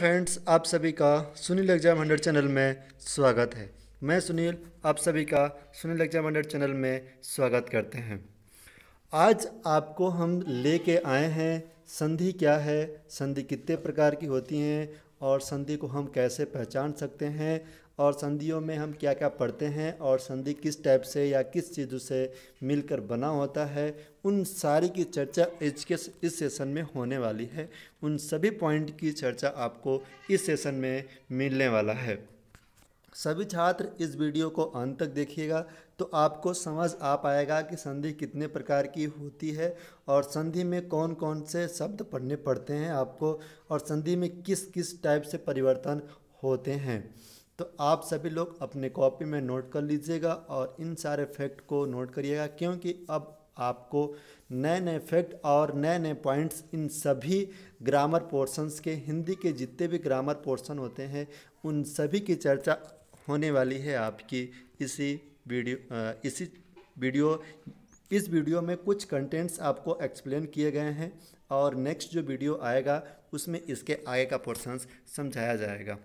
friends आप सभी का सुनील एग्जाम हंड्रेड चैनल में स्वागत है मैं सुनील आप सभी का सुनील एग्जाम हंड्रेड चैनल में स्वागत करते हैं आज आपको हम लेके आए हैं संधि क्या है संधि कितने प्रकार की होती हैं और संधि को हम कैसे पहचान सकते हैं और संधियों में हम क्या क्या पढ़ते हैं और संधि किस टाइप से या किस चीज़ों से मिलकर बना होता है उन सारी की चर्चा इस के इस सेशन में होने वाली है उन सभी पॉइंट की चर्चा आपको इस सेशन में मिलने वाला है सभी छात्र इस वीडियो को अंत तक देखिएगा तो आपको समझ आ पाएगा कि संधि कितने प्रकार की होती है और संधि में कौन कौन से शब्द पढ़ने पड़ते हैं आपको और संधि में किस किस टाइप से परिवर्तन होते हैं तो आप सभी लोग अपने कॉपी में नोट कर लीजिएगा और इन सारे फैक्ट को नोट करिएगा क्योंकि अब आपको नए नए फैक्ट और नए नए पॉइंट्स इन सभी ग्रामर पोर्शंस के हिंदी के जितने भी ग्रामर पोर्शन होते हैं उन सभी की चर्चा होने वाली है आपकी इसी वीडियो इसी वीडियो इस वीडियो में कुछ कंटेंट्स आपको एक्सप्लेन किए गए हैं और नेक्स्ट जो वीडियो आएगा उसमें इसके आगे का पोर्शंस समझाया जाएगा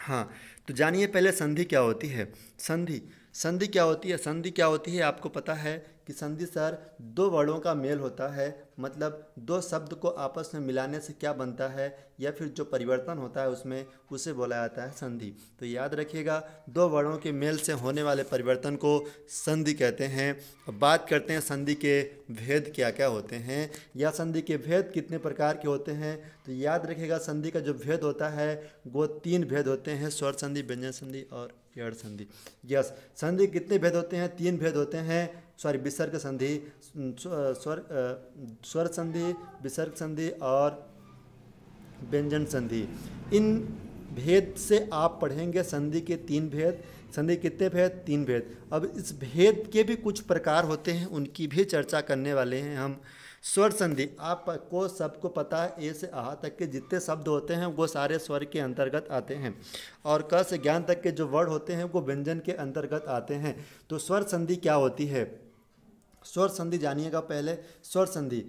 हाँ तो जानिए पहले संधि क्या होती है संधि संधि क्या होती है संधि क्या होती है आपको पता है कि संधि सर दो वर्णों का मेल होता है मतलब दो शब्द को आपस में मिलाने से क्या बनता है या फिर जो परिवर्तन होता है उसमें उसे बोला जाता है संधि तो याद रखिएगा दो वर्णों के मेल से होने वाले परिवर्तन को संधि कहते हैं अब बात करते हैं संधि के भेद क्या क्या होते हैं या संधि के भेद कितने प्रकार के होते हैं तो याद रखिएगा संधि का जो भेद होता है वो तीन भेद होते हैं स्वर संधि व्यंजन संधि और यड़ संधि यस संधि कितने भेद होते हैं तीन भेद होते हैं सॉरी विसर्ग संधि स्वर स्वर संधि विसर्ग संधि और व्यंजन संधि इन भेद से आप पढ़ेंगे संधि के तीन भेद संधि कितने भेद तीन भेद अब इस भेद के भी कुछ प्रकार होते हैं उनकी भी चर्चा करने वाले हैं हम स्वर संधि आपको सबको पता है ए से आह तक के जितने शब्द होते हैं वो सारे स्वर के अंतर्गत आते हैं और क से ज्ञान तक के जो वर्ड होते हैं वो व्यंजन के अंतर्गत आते हैं तो स्वर संधि क्या होती है स्वर संधि जानिएगा पहले स्वर संधि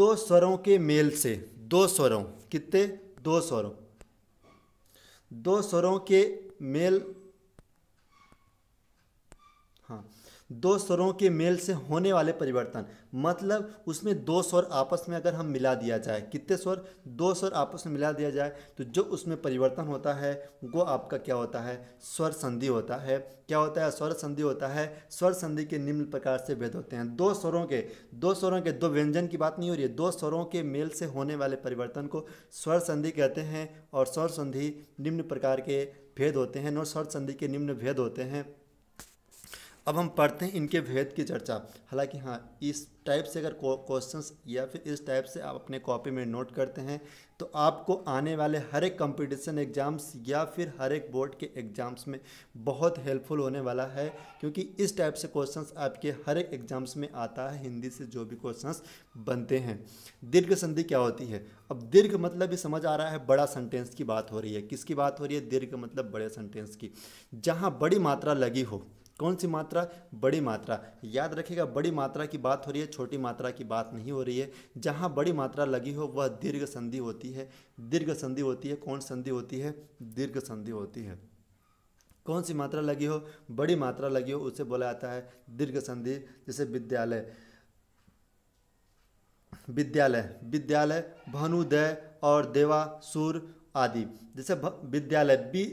दो स्वरों के मेल से दो स्वरों कितने दो स्वरों दो स्वरों के मेल हाँ दो स्वरों के मेल से होने वाले परिवर्तन मतलब उसमें दो स्वर आपस में अगर हम मिला दिया जाए कितने स्वर दो स्वर आपस में मिला दिया जाए तो जो उसमें परिवर्तन होता है वो आपका क्या होता है स्वर संधि होता है क्या होता है स्वर संधि होता है स्वर संधि के निम्न प्रकार से भेद होते हैं दो स्वरों के दो स्वरों के दो व्यंजन की बात नहीं हो रही है दो स्वरों के मेल से होने वाले परिवर्तन को स्वर संधि कहते हैं और स्वर संधि निम्न प्रकार के भेद होते हैं नौ स्वर संधि के निम्न भेद होते हैं अब हम पढ़ते हैं इनके भेद की चर्चा हालांकि हाँ इस टाइप से अगर क्वेश्चंस या फिर इस टाइप से आप अपने कॉपी में नोट करते हैं तो आपको आने वाले हर एक कंपटीशन एग्ज़ाम्स या फिर हर एक बोर्ड के एग्ज़ाम्स में बहुत हेल्पफुल होने वाला है क्योंकि इस टाइप से क्वेश्चंस आपके हर एक एग्ज़ाम्स में आता है हिंदी से जो भी क्वेश्चन बनते हैं दीर्घ संधि क्या होती है अब दीर्घ मतलब ये समझ आ रहा है बड़ा सेंटेंस की बात हो रही है किसकी बात हो रही है दीर्घ मतलब बड़े सेंटेंस की जहाँ बड़ी मात्रा लगी हो कौन सी मात्रा बड़ी मात्रा याद रखिएगा बड़ी मात्रा की बात हो रही है छोटी मात्रा की बात नहीं हो रही है जहाँ बड़ी मात्रा लगी हो वह दीर्घ संधि होती है दीर्घ संधि होती है कौन संधि होती है दीर्घ संधि होती है कौन सी मात्रा लगी हो बड़ी मात्रा लगी हो उसे बोला जाता है दीर्घ संधि जैसे विद्यालय विद्यालय विद्यालय भानुदय और देवा सूर आदि जैसे विद्यालय बी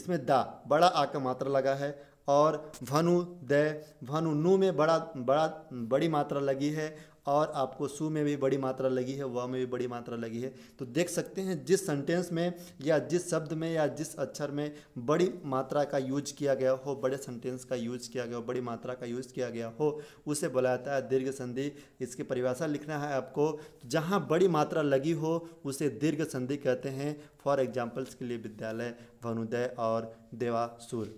इसमें दा बड़ा आ का मात्रा लगा है और भनु दय भनु नु में बड़ा बड़ा बड़ी मात्रा लगी है और आपको सु में भी बड़ी मात्रा लगी है व में भी बड़ी मात्रा लगी है तो देख सकते हैं जिस सेंटेंस में या जिस शब्द में या जिस अक्षर में बड़ी मात्रा का यूज किया गया हो बड़े सेंटेंस का यूज किया गया हो बड़ी मात्रा का यूज किया गया हो उसे बोला जाता है दीर्घ संधि इसकी परिभाषा लिखना है आपको तो जहाँ बड़ी मात्रा लगी हो उसे दीर्घ संधि कहते हैं फॉर एग्जाम्पल्स के लिए विद्यालय भनुदय और देवासुर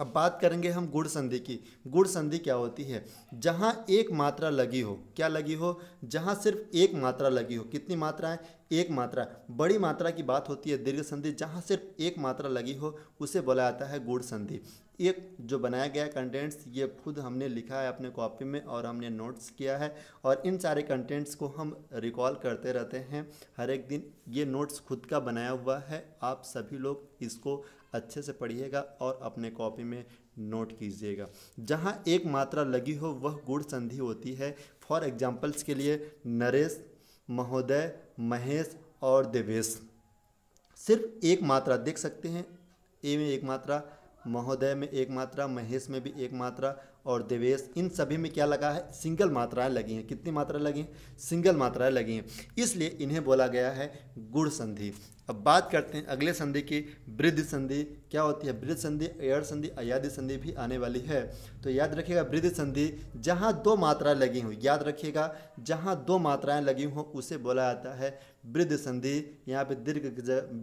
अब बात करेंगे हम गुड़ संधि की गुड़ संधि क्या होती है जहाँ एक मात्रा लगी हो क्या लगी हो जहाँ सिर्फ एक मात्रा लगी हो कितनी मात्रा है एक मात्रा बड़ी मात्रा की बात होती है दीर्घ संधि जहाँ सिर्फ एक मात्रा लगी हो उसे बोला जाता है गुड़ संधि एक जो बनाया गया कंटेंट्स ये खुद हमने लिखा है अपने कॉपी में और हमने नोट्स किया है और इन सारे कंटेंट्स को हम रिकॉल करते रहते हैं हर एक दिन ये नोट्स खुद का बनाया हुआ है आप सभी लोग इसको अच्छे से पढ़िएगा और अपने कॉपी में नोट कीजिएगा जहाँ एक मात्रा लगी हो वह गुड़ संधि होती है फॉर एग्जाम्पल्स के लिए नरेश महोदय महेश और देवेश सिर्फ एक मात्रा देख सकते हैं ए में एक मात्रा महोदय में एक मात्रा महेश में भी एक मात्रा और देवेश इन सभी में क्या लगा है सिंगल मात्राएं लगी हैं कितनी मात्रा लगी हैं सिंगल मात्राएं लगी हैं इसलिए इन्हें बोला गया है गुड़ संधि अब बात करते हैं अगले संधि की वृद्ध संधि क्या होती है वृद्ध संधि अयर संधि अयादि संधि भी आने वाली है तो याद रखिएगा वृद्ध संधि जहाँ दो मात्राएं लगी हों याद रखिएगा जहाँ दो मात्राएं लगी हों उसे बोला जाता है वृद्ध संधि यहाँ पे दीर्घ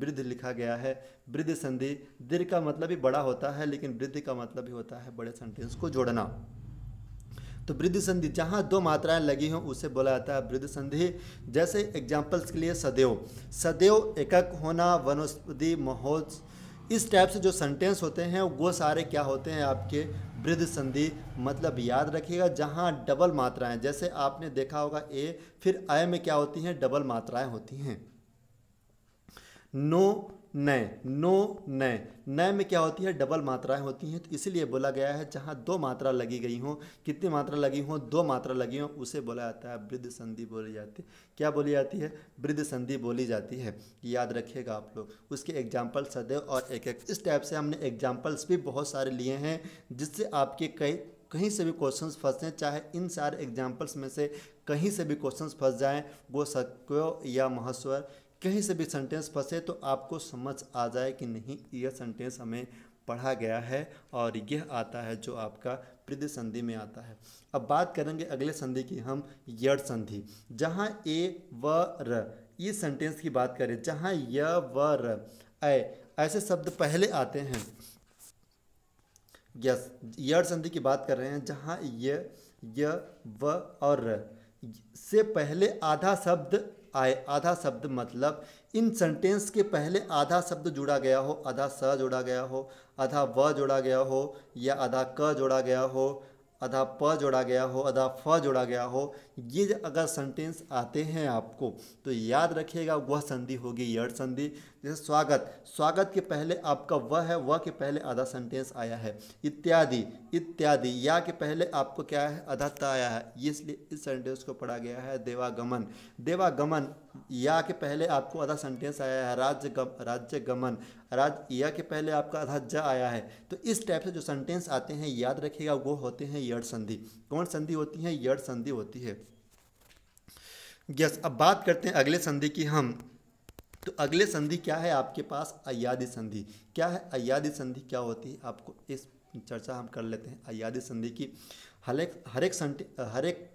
वृद्ध लिखा गया है वृद्ध संधि दीर्घ का मतलब भी बड़ा होता है लेकिन वृद्ध का मतलब भी होता है बड़े सेंटेंस को जोड़ना तो वृद्ध संधि जहाँ दो मात्राएं लगी हों उसे बोला जाता है वृद्ध संधि जैसे एग्जाम्पल्स के लिए सदैव सदैव एकक होना वनस्पति महोत्सव इस टाइप से जो सेंटेंस होते हैं वो सारे क्या होते हैं आपके वृद्ध संधि मतलब याद रखिएगा जहाँ डबल मात्राएं जैसे आपने देखा होगा ए फिर अय में क्या होती हैं डबल मात्राएं होती हैं नो नए नो नए नए में क्या होती है डबल मात्राएं होती हैं तो इसीलिए बोला गया है जहाँ दो मात्रा लगी गई हों कितनी मात्रा लगी हो दो मात्रा लगी हो उसे बोला जाता है वृद्ध संधि बोली जाती है क्या बोली जाती है वृद्ध संधि बोली जाती है याद रखिएगा आप लोग उसके एग्जाम्पल सदैव और एक एक इस टाइप से हमने एग्जाम्पल्स भी बहुत सारे लिए हैं जिससे आपके कई कहीं से भी क्वेश्चंस फंसें चाहे इन सारे एग्जाम्पल्स में से कहीं से भी क्वेश्चंस फंस जाएं वो सक्यो या महस्वर कहीं से भी सेंटेंस फंसे तो आपको समझ आ जाए कि नहीं यह सेंटेंस हमें पढ़ा गया है और यह आता है जो आपका प्रति संधि में आता है अब बात करेंगे अगले संधि की हम यड़ संधि जहाँ ए व र इस सेंटेंस की बात करें जहाँ य व र ऐ ऐसे शब्द पहले आते हैं यस यड़ संधि की बात कर रहे हैं जहाँ य य व और र से पहले आधा शब्द आए आधा शब्द मतलब इन सेंटेंस के पहले आधा शब्द जुड़ा गया हो आधा स जोड़ा गया हो आधा व जोड़ा गया हो या आधा क जोड़ा गया हो आधा प जोड़ा गया हो आधा फ जोड़ा गया हो ये अगर सेंटेंस आते हैं आपको तो याद रखिएगा वह संधि होगी यड़ संधि जैसे स्वागत स्वागत के पहले आपका वह है वह के पहले आधा सेंटेंस आया है इत्यादि इत्यादि या के पहले आपको क्या है आधा त आया है इसलिए इस सेंटेंस को पढ़ा गया है देवागमन देवागमन या के पहले आपको आधा सेंटेंस आया है राज्य गम, राज्य गमन राज या के पहले आपका आधा ज आया है तो इस टाइप से जो सेंटेंस आते हैं याद रखिएगा वो होते हैं यड़ संधि कौन संधि होती है यड़ संधि होती है यस अब बात करते हैं अगले संधि की हम तो अगले संधि क्या है आपके पास अयादि संधि क्या है अयादि संधि क्या होती है आपको इस चर्चा हम कर लेते हैं अयादि संधि की हर एक हर एक संधि हर एक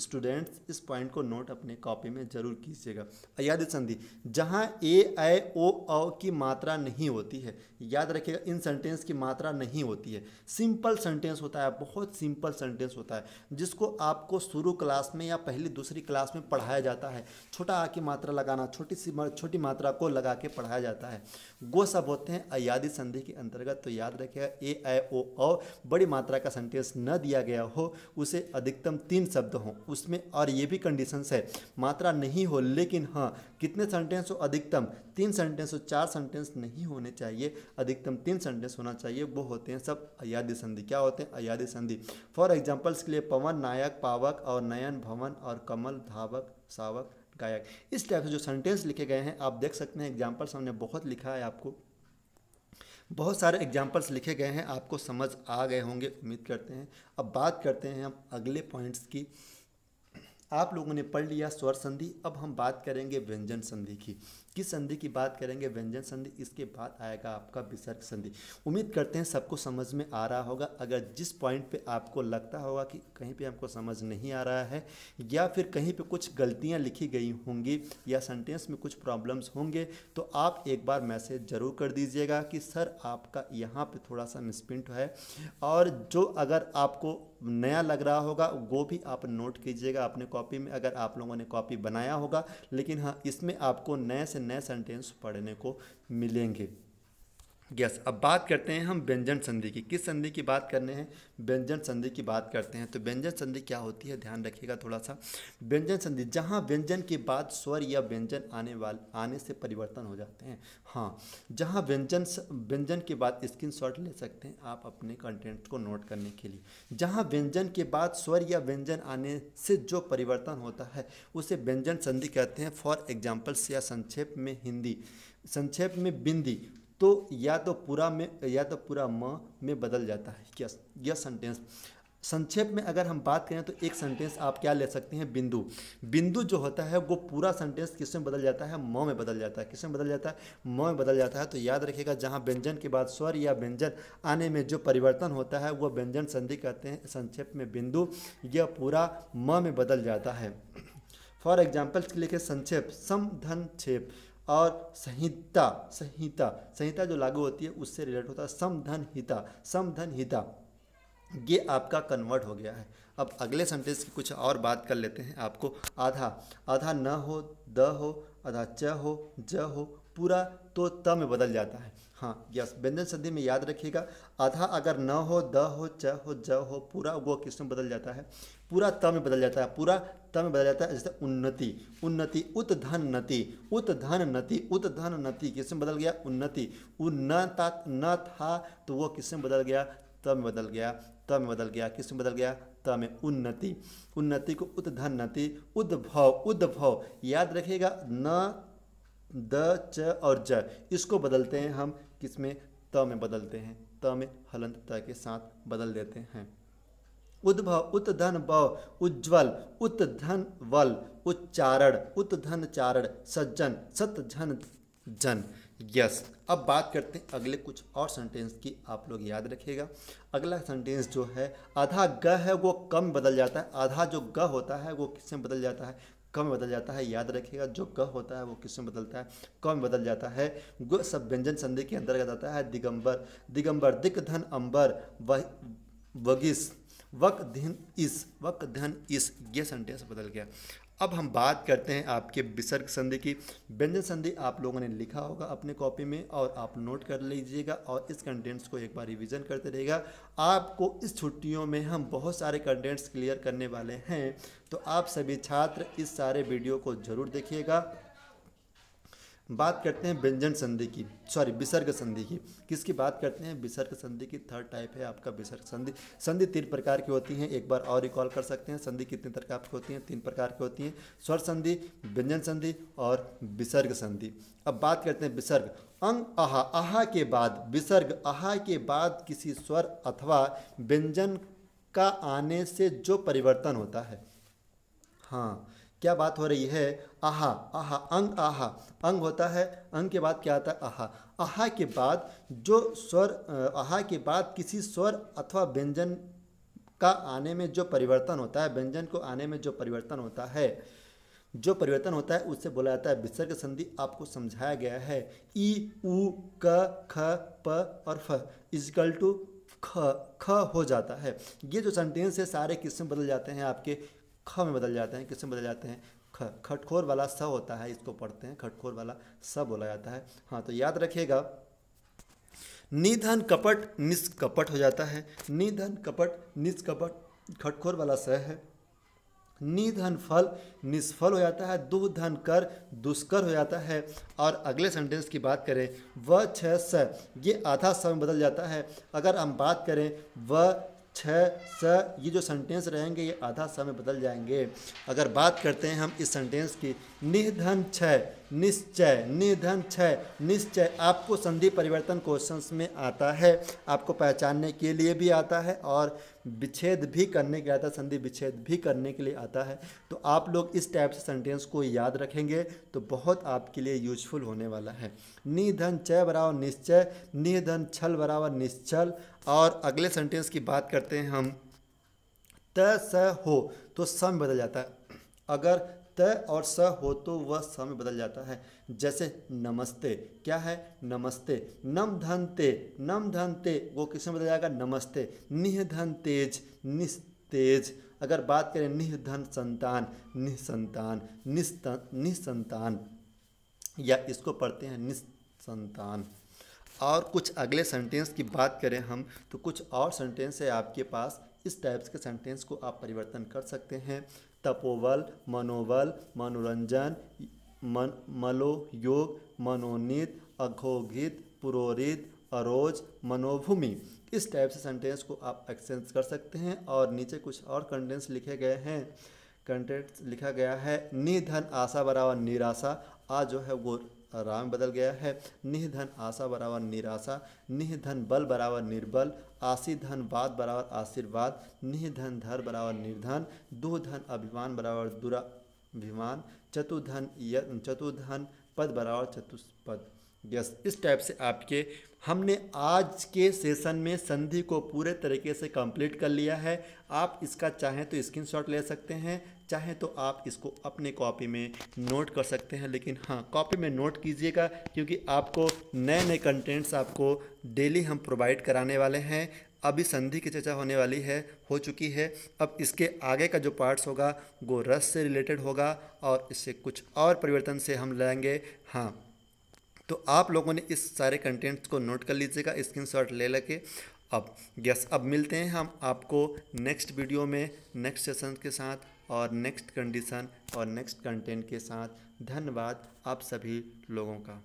स्टूडेंट्स इस पॉइंट को नोट अपने कॉपी में जरूर कीजिएगा याद संधि जहाँ ए आए ओ औ की मात्रा नहीं होती है याद रखिएगा इन सेंटेंस की मात्रा नहीं होती है सिंपल सेंटेंस होता है बहुत सिंपल सेंटेंस होता है जिसको आपको शुरू क्लास में या पहली दूसरी क्लास में पढ़ाया जाता है छोटा आ की मात्रा लगाना छोटी सी छोटी मात्रा को लगा के पढ़ाया जाता है वो सब होते हैं अयादी संधि के अंतर्गत तो याद रखेगा ए आए ओ औ बड़ी मात्रा का सेंटेंस न दिया गया हो उसे अधिकतम तीन शब्द हों उसमें और ये भी कंडीशंस है मात्रा नहीं हो लेकिन हाँ कितने सेंटेंस हो अधिकतम तीन सेंटेंस हो चार सेंटेंस नहीं होने चाहिए अधिकतम तीन सेंटेंस होना चाहिए वो होते हैं सब अयादी संधि क्या होते हैं अयाध्य संधि फॉर एग्जाम्पल्स के लिए पवन नायक पावक और नयन भवन और कमल धावक सावक गायक इस टाइप से जो सेंटेंस लिखे गए हैं आप देख सकते हैं एग्जाम्पल्स हमने बहुत लिखा है आपको बहुत सारे एग्जाम्पल्स लिखे गए हैं आपको समझ आ गए होंगे उम्मीद करते हैं अब बात करते हैं हम अगले पॉइंट्स की आप लोगों ने पढ़ लिया स्वर संधि अब हम बात करेंगे व्यंजन संधि की किस संधि की बात करेंगे व्यंजन संधि इसके बाद आएगा आपका विसर्ग संधि उम्मीद करते हैं सबको समझ में आ रहा होगा अगर जिस पॉइंट पे आपको लगता होगा कि कहीं पे हमको समझ नहीं आ रहा है या फिर कहीं पे कुछ गलतियां लिखी गई होंगी या सेंटेंस में कुछ प्रॉब्लम्स होंगे तो आप एक बार मैसेज ज़रूर कर दीजिएगा कि सर आपका यहाँ पर थोड़ा सा मिसप्रिंट है और जो अगर आपको नया लग रहा होगा वो भी आप नोट कीजिएगा अपने कॉपी में अगर आप लोगों ने कॉपी बनाया होगा लेकिन हाँ इसमें आपको नए से नए सेंटेंस पढ़ने को मिलेंगे यस अब बात करते हैं हम व्यंजन संधि की किस संधि की बात करने हैं व्यंजन संधि की बात करते हैं तो व्यंजन संधि क्या होती है ध्यान रखिएगा थोड़ा सा व्यंजन संधि जहाँ व्यंजन के बाद स्वर या व्यंजन आने वाले आने से परिवर्तन हो जाते हैं हाँ जहाँ व्यंजन व्यंजन के बाद स्क्रीन शॉट ले सकते हैं आप अपने कंटेंट को नोट करने के लिए जहाँ व्यंजन के बाद स्वर या व्यंजन आने से जो परिवर्तन होता है उसे व्यंजन संधि कहते हैं फॉर एग्जाम्पल्स या संक्षेप में हिंदी संक्षेप में बिंदी तो या तो पूरा में या तो पूरा म में बदल जाता है यस यह सेंटेंस संक्षेप में अगर हम बात करें तो एक सेंटेंस आप क्या ले सकते हैं बिंदु बिंदु जो होता है वो पूरा सेंटेंस किस में बदल जाता है म में बदल जाता है किस में बदल जाता है म में बदल जाता है तो याद रखिएगा जहाँ व्यंजन के बाद स्वर या व्यंजन आने में जो परिवर्तन होता है वो व्यंजन संधि कहते हैं संक्षेप में बिंदु यह पूरा म में बदल जाता है फॉर एग्जाम्पल लिखे संक्षेप सम धन छेप और संहिता संहिता संहिता जो लागू होती है उससे रिलेट होता है समधन हिता समधन हिता ये आपका कन्वर्ट हो गया है अब अगले सेंटेंस की कुछ और बात कर लेते हैं आपको आधा आधा न हो द हो आधा च हो ज हो पूरा तो त में बदल जाता है हाँ यस व्यंजन संधि में याद रखिएगा आधा अगर न हो द हो च हो ज हो पूरा वो किस में बदल जाता है पूरा त में बदल जाता है पूरा तम में बदला जाता है जैसे उन्नति उन्नति उत धन नति उत धन नति उत धन नति किस में बदल गया उन्नति उन्नता न था तो वो किस में बदल गया त में बदल गया त में बदल गया किस में बदल गया त में उन्नति उन्नति को उत धन नति उद्भव उद्भव याद रखिएगा न द च और ज इसको बदलते हैं हम किस में त में बदलते हैं त में हलंत त के साथ बदल देते हैं उद्भव धन भव उज्ज्वल धन वल उच्चारण धन चारण सज्जन सतझन जन यस अब बात करते हैं अगले कुछ और सेंटेंस की आप लोग याद रखिएगा अगला सेंटेंस जो है आधा ग है वो कम बदल जाता है आधा जो ग होता है वो किससे बदल जाता है कम बदल जाता है याद रखिएगा जो ग होता है वो किसमें बदलता है कम बदल जाता है ग सब व्यंजन संधि के अंतर्गत आता है दिगंबर दिगंबर दिग्धन अंबर वह वगिस वक धन इस वक धन इस ये सेंटेंस बदल गया अब हम बात करते हैं आपके विसर्ग संधि की व्यंजन संधि आप लोगों ने लिखा होगा अपने कॉपी में और आप नोट कर लीजिएगा और इस कंटेंट्स को एक बार रिवीजन करते रहेगा आपको इस छुट्टियों में हम बहुत सारे कंटेंट्स क्लियर करने वाले हैं तो आप सभी छात्र इस सारे वीडियो को ज़रूर देखिएगा बात करते हैं व्यंजन संधि की सॉरी विसर्ग संधि की किसकी बात करते हैं विसर्ग संधि की थर्ड टाइप है आपका विसर्ग संधि संधि तीन प्रकार की होती हैं एक बार और रिकॉल कर सकते हैं संधि कितने प्रकार की होती हैं तीन प्रकार की होती हैं स्वर संधि व्यंजन संधि और विसर्ग संधि अब बात करते हैं विसर्ग अंग आहा आहा के बाद विसर्ग आहा के बाद किसी स्वर अथवा व्यंजन का आने से जो परिवर्तन होता है हाँ क्या बात हो रही है आहा आहा अंग आहा अंग होता है अंग के बाद क्या आता है आहा आहा के बाद जो स्वर आहा के बाद किसी स्वर अथवा व्यंजन का आने में जो परिवर्तन होता है व्यंजन को आने में जो परिवर्तन होता है जो परिवर्तन होता है उससे बोला जाता है विसर्ग संधि आपको समझाया गया है ई उ क ख प और फ इजकल टू ख ख हो जाता है ये जो सेंटेंस है सारे किस्म बदल जाते हैं आपके ख में बदल जाते हैं में बदल जाते हैं ख खटखोर वाला स होता है इसको पढ़ते हैं खटखोर वाला स बोला जाता है हाँ तो याद रखिएगा निधन कपट निष्कपट हो जाता है निधन कपट निष्कपट खटखोर वाला स है निधन फल निष्फल हो जाता है दुधन कर दुष्कर हो जाता है और अगले सेंटेंस की बात करें व छ स ये आधा स में बदल जाता है अगर हम बात करें व छः स ये जो सेंटेंस रहेंगे ये आधा स में बदल जाएंगे अगर बात करते हैं हम इस सेंटेंस की निधन क्षय निश्चय निधन क्षय निश्चय आपको संधि परिवर्तन क्वेश्चंस में आता है आपको पहचानने के लिए भी आता है और विच्छेद भी करने के आता है संधि विच्छेद भी करने के लिए आता है तो आप लोग इस टाइप से सेंटेंस को याद रखेंगे तो बहुत आपके लिए यूजफुल होने वाला है निधन चय बराबर निश्चय निधन छल बराबर निश्चल और अगले सेंटेंस की बात करते हैं हम त स हो तो सम बदल जाता है अगर त और स हो तो वह स में बदल जाता है जैसे नमस्ते क्या है नमस्ते नम धन ते नम धन ते वो किस में बदल जाएगा नमस्ते निह धन तेज निस्तेज अगर बात करें धन संतान निसंतान निस्त निसंतान या इसको पढ़ते हैं निसंतान और कुछ अगले सेंटेंस की बात करें हम तो कुछ और सेंटेंस है आपके पास इस टाइप्स के सेंटेंस को आप परिवर्तन कर सकते हैं तपोबल मनोबल मनोरंजन मन मलोयोग मनोनीत अघोघित पुरोहित अरोज मनोभूमि इस टाइप से सेंटेंस को आप एक्सचेंज कर सकते हैं और नीचे कुछ और कंटेंट्स लिखे गए हैं कंटेंट्स लिखा गया है निधन आशा बराबर निराशा आज जो है वो राम बदल गया है निधन आशा बराबर निराशा निधन बल बराबर निर्बल आशी धन वाद बराबर आशीर्वाद निधन धर बराबर निर्धन धन अभिमान बराबर दुराभिमान चतुर्धन चतुर्धन पद बराबर चतुष्पद यस इस टाइप से आपके हमने आज के सेशन में संधि को पूरे तरीके से कंप्लीट कर लिया है आप इसका चाहें तो स्क्रीनशॉट ले सकते हैं चाहे तो आप इसको अपने कॉपी में नोट कर सकते हैं लेकिन हाँ कॉपी में नोट कीजिएगा क्योंकि आपको नए नए कंटेंट्स आपको डेली हम प्रोवाइड कराने वाले हैं अभी संधि की चर्चा होने वाली है हो चुकी है अब इसके आगे का जो पार्ट्स होगा वो रस से रिलेटेड होगा और इससे कुछ और परिवर्तन से हम लाएंगे हाँ तो आप लोगों ने इस सारे कंटेंट्स को नोट कर लीजिएगा स्क्रीन शॉट ले लेके अब यस अब मिलते हैं हम आपको नेक्स्ट वीडियो में नेक्स्ट सेशन के साथ और नेक्स्ट कंडीशन और नेक्स्ट कंटेंट के साथ धन्यवाद आप सभी लोगों का